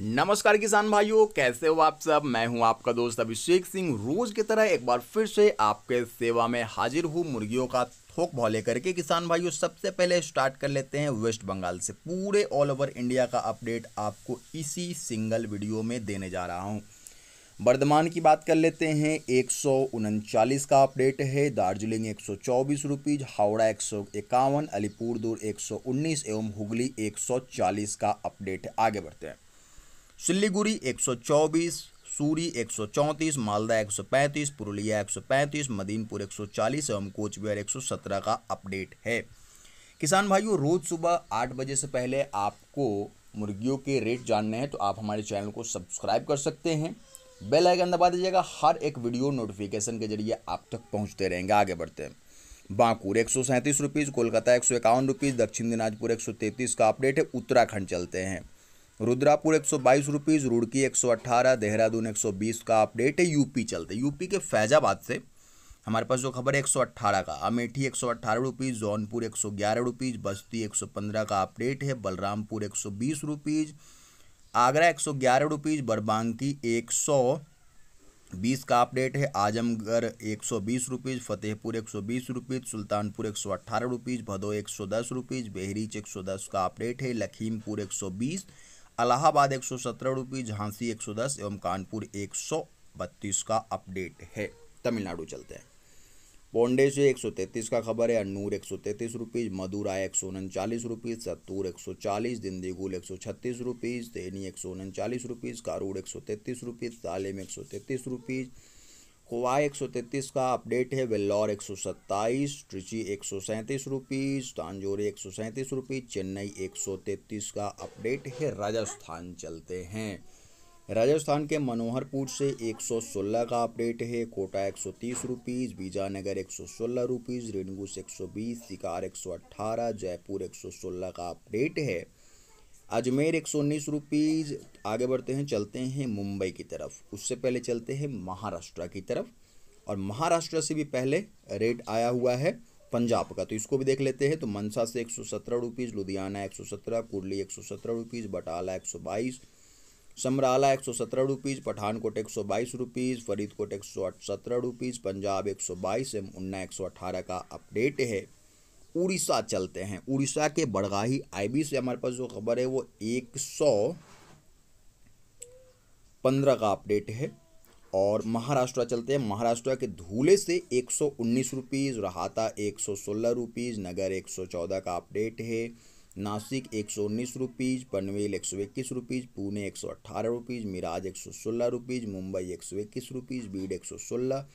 नमस्कार किसान भाइयों कैसे हो आप सब मैं हूं आपका दोस्त अभिषेक सिंह रोज की तरह एक बार फिर से आपके सेवा में हाजिर हूं मुर्गियों का थोक भाव लेकर के किसान भाइयों सबसे पहले स्टार्ट कर लेते हैं वेस्ट बंगाल से पूरे ऑल ओवर इंडिया का अपडेट आपको इसी सिंगल वीडियो में देने जा रहा हूँ वर्धमान की बात कर लेते हैं एक का अपडेट है दार्जिलिंग एक सौ हावड़ा एक सौ इक्यावन अलीपुरदुर एक एवं हुगली एक का अपडेट आगे बढ़ते हैं सिल्लीगुड़ी 124, सूरी 134, मालदा 135, पुरुलिया 135, मदीनपुर 140 एवं कोचबिहार 117 का अपडेट है किसान भाइयों रोज सुबह आठ बजे से पहले आपको मुर्गियों के रेट जानने हैं तो आप हमारे चैनल को सब्सक्राइब कर सकते हैं बेल आइकन दबा दीजिएगा हर एक वीडियो नोटिफिकेशन के जरिए आप तक पहुंचते रहेंगे आगे बढ़ते हैं बांकुर एक सौ सैंतीस रुपीज़ कोलकाता एक सौ इक्यावन रुपीज़ दक्षिण दिनाजपुर एक सौ तैंतीस का अपडेट है उत्तराखंड चलते हैं रुद्रापुर एक सौ बाईस रुपीज़ रुड़की एक सौ अट्ठारह देहरादून एक सौ बीस का अपडेट है यूपी चलते यूपी के फैजाबाद से हमारे पास जो खबर है एक सौ अट्ठारह का अमेठी एक सौ अट्ठारह रुपीज़ जौनपुर एक सौ ग्यारह रुपीज़ बस्ती एक सौ पंद्रह का अपडेट है बलरामपुर एक सौ बीस रुपीज़ आगरा एक सौ ग्यारह रुपीज़ बरबांकी एक सौ बीस का अपडेट है आजमगढ़ एक सौ बीस रुपीज़ फतेहपुर एक सौ बीस रुपीज़ सुल्तानपुर एक सौ अट्ठारह रुपीज़ भदो एक सौ दस रुपीज़ बहरीच एक सौ दस का अपडेट है लखीमपुर एक सौ बीस अलाहाबाद एक सौ सत्रह झांसी एक सौ दस एवं कानपुर एक सौ बत्तीस का अपडेट है तमिलनाडु चलते हैं पोंडे से एक सौ तैंतीस का खबर है अनूर एक सौ तैंतीस रुपीज़ मदुरा एक सौ उनचालीस रुपीज़ सत्तूर एक सौ चालीस दिंदीगुल एक सौ छत्तीस रुपीज़ तेनी एक सौ उनचालीस रुपीज़ कारूड़ एक सौ तैंतीस रुपीज़ सालेम एक सौ तैंतीस रुपीज़ खुवा एक सौ तैंतीस का अपडेट है वेल्लोर एक सौ सत्ताईस ट्रिची एक सौ सैंतीस रुपीज़ तांजोरी एक सौ सैंतीस रुपीज़ चेन्नई एक सौ तैतीस का अपडेट है राजस्थान चलते हैं राजस्थान के मनोहरपुर से 116 का अपडेट है कोटा 130 रुपीज़ बीजानगर एक सौ 116 रुपीस रेनगुस बीस शिकार अट्ठारह जयपुर एक सौ सोलह का अपडेट है अजमेर एक सौ उन्नीस रुपीज़ आगे बढ़ते हैं चलते हैं मुंबई की तरफ उससे पहले चलते हैं महाराष्ट्र की तरफ और महाराष्ट्र से भी पहले रेट आया हुआ है पंजाब का तो इसको भी देख लेते हैं तो मनसा से एक सौ सत्रह रुपीज़ लुधियाना एक सौ सत्रह कुरली एक सौ सत्रह रुपीज़ बटाला एक सौ बाईस समराला एक सौ सत्रह रुपीज़ पठानकोट एक सौ बाईस रुपीज़ फरीदकोट एक सौ सत्रह रुपीज़ पंजाब एक सौ बाईस एम उन्ना एक सौ अठारह का अपडेट है उड़ीसा चलते हैं उड़ीसा के बड़गाही आईबी से हमारे पास जो खबर है वो एक सौ पंद्रह का अपडेट है और महाराष्ट्र चलते हैं महाराष्ट्र के धूले से एक सौ उन्नीस रुपीज़ रहाता एक सौ सोलह रुपीज़ नगर एक सौ चौदह का अपडेट है नासिक एक सौ उन्नीस रुपीज़ पनवेल एक सौ इक्कीस रुपीज़ पुणे एक सौ अट्ठारह रुपीज़ मिराज एक सौ सोलह रुपीज़ मुंबई एक सौ इक्कीस रुपीज़ बीड एक सौ सोलह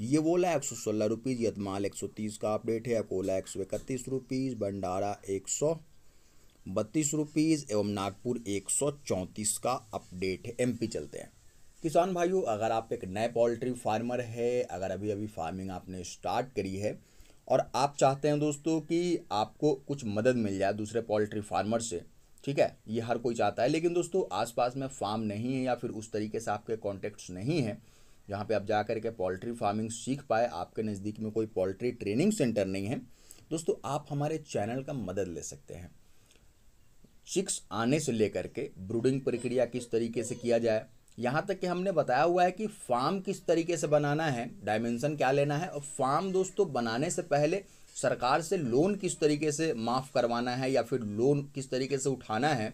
ये वोला एक सौ सोलह रुपीज़ यदमाल एक सौ तीस का अपडेट है अकोला एक सौ इकतीस रुपीज़ भंडारा एक सौ बत्तीस रुपीज़ एवं नागपुर एक सौ चौंतीस का अपडेट है एमपी चलते हैं किसान भाइयों अगर आप एक नए पोल्ट्री फार्मर है अगर अभी अभी फार्मिंग आपने स्टार्ट करी है और आप चाहते हैं दोस्तों कि आपको कुछ मदद मिल जाए दूसरे पोल्ट्री फार्मर से ठीक है ये हर कोई चाहता है लेकिन दोस्तों आसपास में फार्म नहीं है या फिर उस तरीके से आपके कॉन्टेक्ट्स नहीं हैं जहाँ पे आप जा करके पोल्ट्री फार्मिंग सीख पाए आपके नज़दीक में कोई पोल्ट्री ट्रेनिंग सेंटर नहीं है दोस्तों आप हमारे चैनल का मदद ले सकते हैं चिक्स आने से लेकर के ब्रूडिंग प्रक्रिया किस तरीके से किया जाए यहाँ तक कि हमने बताया हुआ है कि फार्म किस तरीके से बनाना है डायमेंशन क्या लेना है और फार्म दोस्तों बनाने से पहले सरकार से लोन किस तरीके से माफ़ करवाना है या फिर लोन किस तरीके से उठाना है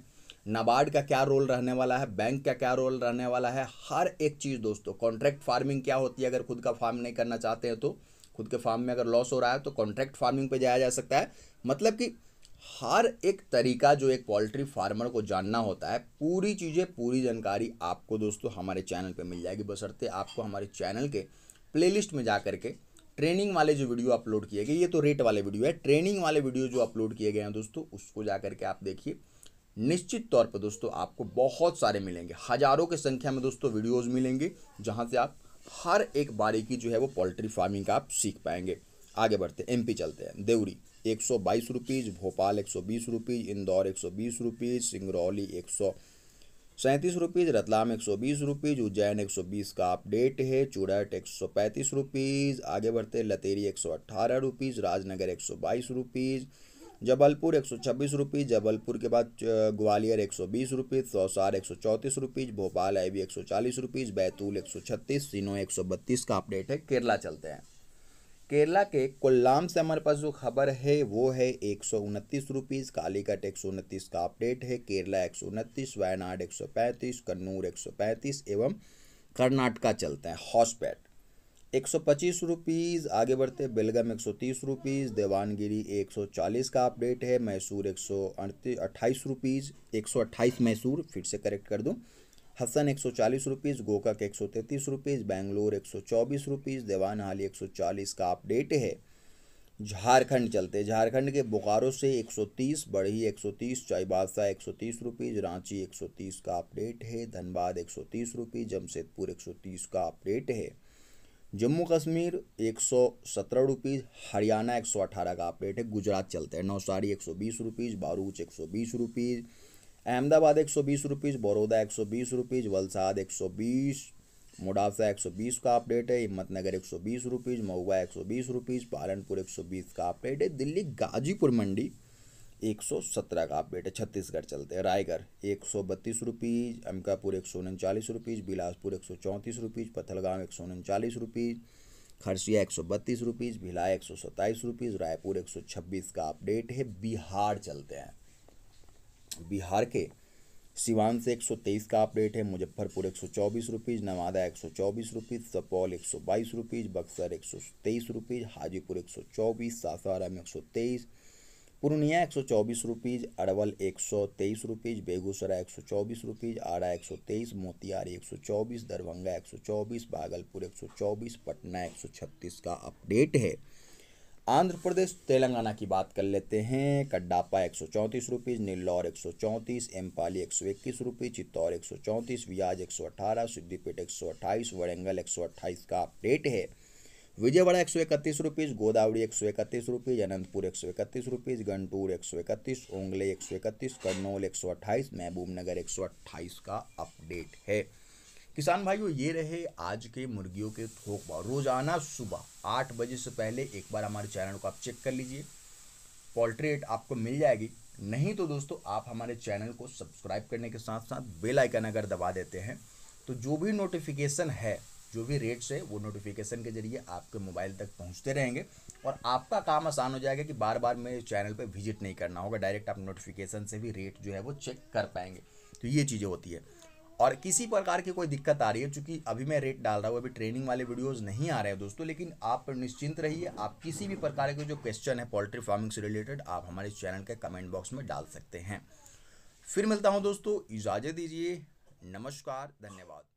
नाबार्ड का क्या रोल रहने वाला है बैंक का क्या रोल रहने वाला है हर एक चीज़ दोस्तों कॉन्ट्रैक्ट फार्मिंग क्या होती है अगर खुद का फार्म नहीं करना चाहते हैं तो खुद के फार्म में अगर लॉस हो रहा है तो कॉन्ट्रैक्ट फार्मिंग पे जाया जा सकता है मतलब कि हर एक तरीका जो एक पोल्ट्री फार्मर को जानना होता है पूरी चीज़ें पूरी जानकारी आपको दोस्तों हमारे चैनल पर मिल जाएगी बसरते आपको हमारे चैनल के प्ले में जा करके ट्रेनिंग वाले जो वीडियो अपलोड किए गए ये तो रेट वाले वीडियो है ट्रेनिंग वाले वीडियो जो अपलोड किए गए हैं दोस्तों उसको जा करके आप देखिए निश्चित तौर पर दोस्तों आपको बहुत सारे मिलेंगे हज़ारों की संख्या में दोस्तों वीडियोस मिलेंगे जहां से आप हर एक बारीकी जो है वो पोल्ट्री फार्मिंग का आप सीख पाएंगे आगे बढ़ते एमपी चलते हैं देवरी एक सौ बाईस रुपीज़ भोपाल एक सौ बीस रुपीज़ इंदौर एक सौ बीस रुपीज़ सिंगरौली एक सौ सैंतीस रुपीज़ रतलाम एक सौ बीस रुपीज़ उज्जैन एक सौ बीस का अपडेट है चूड़ट एक सौ पैंतीस रुपीज़ आगे बढ़ते लतेरी एक सौ अट्ठारह रुपीज़ राजनगर एक सौ बाईस रुपीज़ जबलपुर एक सौ छब्बीस जबलपुर के बाद ग्वालियर एक सौ बीस सौसार एक सौ चौंतीस रुपीज़ भोपाल आई भी एक सौ चालीस बैतूल एक सौ छत्तीस सिनो एक सौ बत्तीस का अपडेट है केरला चलते हैं केरला के कोल्लाम से हमारे पास जो खबर है वो है एक सौ उनतीस रुपीज़ कालीकट एक सौ उनतीस का अपडेट है केरला एक सौ उनतीस वायनाड एक सौ पैंतीस कन्नूर एक सौ पैंतीस एवं कर्नाटका चलते हैं हॉस्पेट एक सौ पच्चीस रुपीज़ आगे बढ़ते बेलगम एक सौ तीस रुपीज़ देवानगिरी एक सौ चालीस का अपडेट है मैसूर एक सौ अड़तीस अट्ठाईस रुपीज़ एक सौ अट्ठाईस मैसूर फिर से करेक्ट कर दूँ हसन एक सौ चालीस रुपीज़ गोकाक एक सौ तैंतीस रुपीज़ बेंगलोर एक सौ चौबीस रुपीज़ देवान हाली एक सौ चालीस का अपडेट है झारखंड चलते झारखंड के बोकारो से एक सौ तीस बढ़ी 130 चाईबासा तीस रुपीज़ रांची एक सौ तीस का अपडेट है धनबाद एक सौ तीस रुपीस जमशेदपुर एक सौ तीस का अपडेट है जम्मू कश्मीर एक सौ सत्रह रुपीज़ हरियाणा एक सौ अठारह का अपडेट है गुजरात चलते हैं नौसारी एक सौ बीस रुपीज़ बारूच एक सौ बीस रुपीज़ अहमदाबाद एक सौ बीस रुपीज़ बड़ौदा एक सौ बीस रुपीज़ वलसाद एक सौ बीस मोडासा एक सौ बीस का अपडेट है हिम्मतनगर एक सौ बीस रुपीज़ महुआ एक सौ बीस रुपीज़ पालनपुर एक सौ बीस का अपडेट है दिल्ली गाजीपुर मंडी एक सौ सत्रह का अपडेट है छत्तीसगढ़ चलते हैं रायगढ़ एक सौ बत्तीस रुपीज़ अमकापुर एक सौ उनचालीस रुपीज़ बिलासपुर एक सौ चौंतीस रुपीज़ पथलगांव एक सौ उनचालीस रुपीज़ खरसिया एक सौ बत्तीस रुपीज़ भिलाई एक सौ सत्ताईस रुपीज़ रायपुर एक सौ छब्बीस का अपडेट है बिहार चलते हैं बिहार के सिवान से एक सौ तेईस का अपडेट है मुजफ्फरपुर एक सौ चौबीस रुपीज़ नवादा एक सौ चौबीस रुपीज़ सपौल एक सौ बाईस रुपीज़ बक्सर एक सौ तेईस रुपीज़ हाजीपुर एक सौ चौबीस सासाराम एक सौ तेईस पूर्णिया एक सौ चौबीस रुपीज़ अरवल एक सौ तेईस रुपीज़ बेगूसराय एक सौ चौबीस रुपीज़ आरा एक सौ तेईस मोतिहारी एक सौ चौबीस दरभंगा एक सौ चौबीस भागलपुर एक सौ चौबीस पटना एक सौ छत्तीस का अपडेट है आंध्र प्रदेश तेलंगाना की बात कर लेते हैं कड्डापा एक सौ चौंतीस रुपीज़ नीलौर एक सौ चौंतीस एम्पाली एक सौ इक्कीस रुपीज़ चित्तौर एक सौ चौंतीस व्याज एक सौ अठारह सिद्धिपेट एक सौ अट्ठाईस वरेंगल एक सौ अट्ठाईस का अपडेट है विजयवाड़ा एक सौ इकतीस रुपीज़ गोदावरी एक सौ इकतीस रुपीज़ अनंतपुर एक सौ इकतीस रुपीज़ गंटूर एक सौ इकतीस ओंगले एक सौ इकतीस कन्नौल एक सौ अट्ठाईस महबूब नगर एक सौ अट्ठाईस का अपडेट है किसान भाइयों ये रहे आज के मुर्गियों के थोक भाव रोजाना सुबह आठ बजे से पहले एक बार हमारे चैनल को आप चेक कर लीजिए पोल्ट्री रेट आपको मिल जाएगी नहीं तो दोस्तों आप हमारे चैनल को सब्सक्राइब करने के साथ साथ बेल आइकन अगर दबा देते हैं तो जो भी नोटिफिकेशन है जो भी रेट्स है वो नोटिफिकेशन के जरिए आपके मोबाइल तक पहुँचते रहेंगे और आपका काम आसान हो जाएगा कि बार बार मेरे चैनल पर विजिट नहीं करना होगा डायरेक्ट आप नोटिफिकेशन से भी रेट जो है वो चेक कर पाएंगे तो ये चीज़ें होती है और किसी प्रकार की कोई दिक्कत आ रही है चूँकि अभी मैं रेट डाल रहा हूँ अभी ट्रेनिंग वाले वीडियोस नहीं आ रहे हैं दोस्तों लेकिन आप निश्चिंत रहिए आप किसी भी प्रकार के जो क्वेश्चन है पोल्ट्री फार्मिंग से रिलेटेड आप हमारे चैनल के कमेंट बॉक्स में डाल सकते हैं फिर मिलता हूँ दोस्तों इजाज़त दीजिए नमस्कार धन्यवाद